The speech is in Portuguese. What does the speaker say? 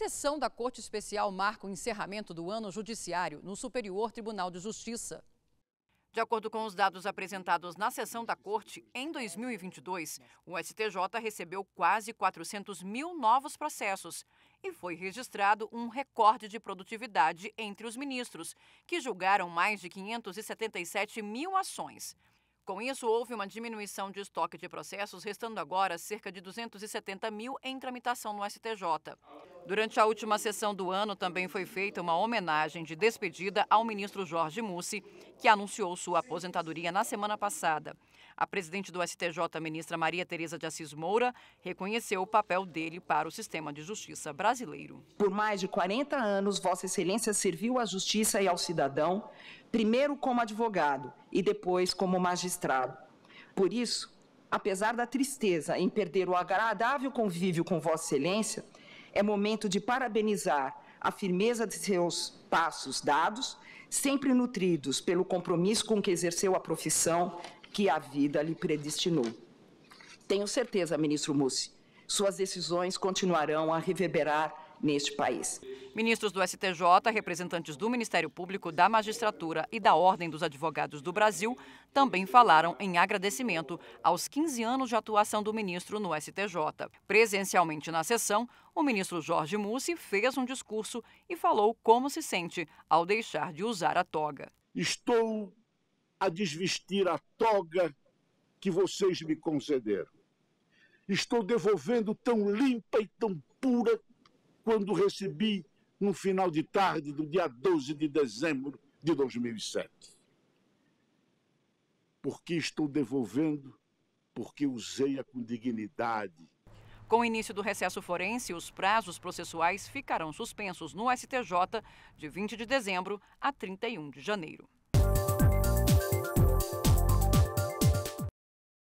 Sessão da Corte Especial marca o encerramento do ano judiciário no Superior Tribunal de Justiça. De acordo com os dados apresentados na sessão da Corte, em 2022, o STJ recebeu quase 400 mil novos processos e foi registrado um recorde de produtividade entre os ministros, que julgaram mais de 577 mil ações. Com isso, houve uma diminuição de estoque de processos, restando agora cerca de 270 mil em tramitação no STJ. Durante a última sessão do ano, também foi feita uma homenagem de despedida ao ministro Jorge Mussi, que anunciou sua aposentadoria na semana passada. A presidente do STJ, ministra Maria Tereza de Assis Moura, reconheceu o papel dele para o sistema de justiça brasileiro. Por mais de 40 anos, Vossa Excelência serviu à justiça e ao cidadão, primeiro como advogado e depois como magistrado. Por isso, apesar da tristeza em perder o agradável convívio com Vossa Excelência, é momento de parabenizar a firmeza de seus passos dados, sempre nutridos pelo compromisso com que exerceu a profissão que a vida lhe predestinou. Tenho certeza, ministro Mussi, suas decisões continuarão a reverberar neste país. Ministros do STJ, representantes do Ministério Público, da Magistratura e da Ordem dos Advogados do Brasil também falaram em agradecimento aos 15 anos de atuação do ministro no STJ. Presencialmente na sessão, o ministro Jorge Mussi fez um discurso e falou como se sente ao deixar de usar a toga. Estou a desvestir a toga que vocês me concederam. Estou devolvendo tão limpa e tão pura quando recebi no final de tarde do dia 12 de dezembro de 2007. Porque estou devolvendo, porque usei-a com dignidade. Com o início do recesso forense, os prazos processuais ficarão suspensos no STJ de 20 de dezembro a 31 de janeiro.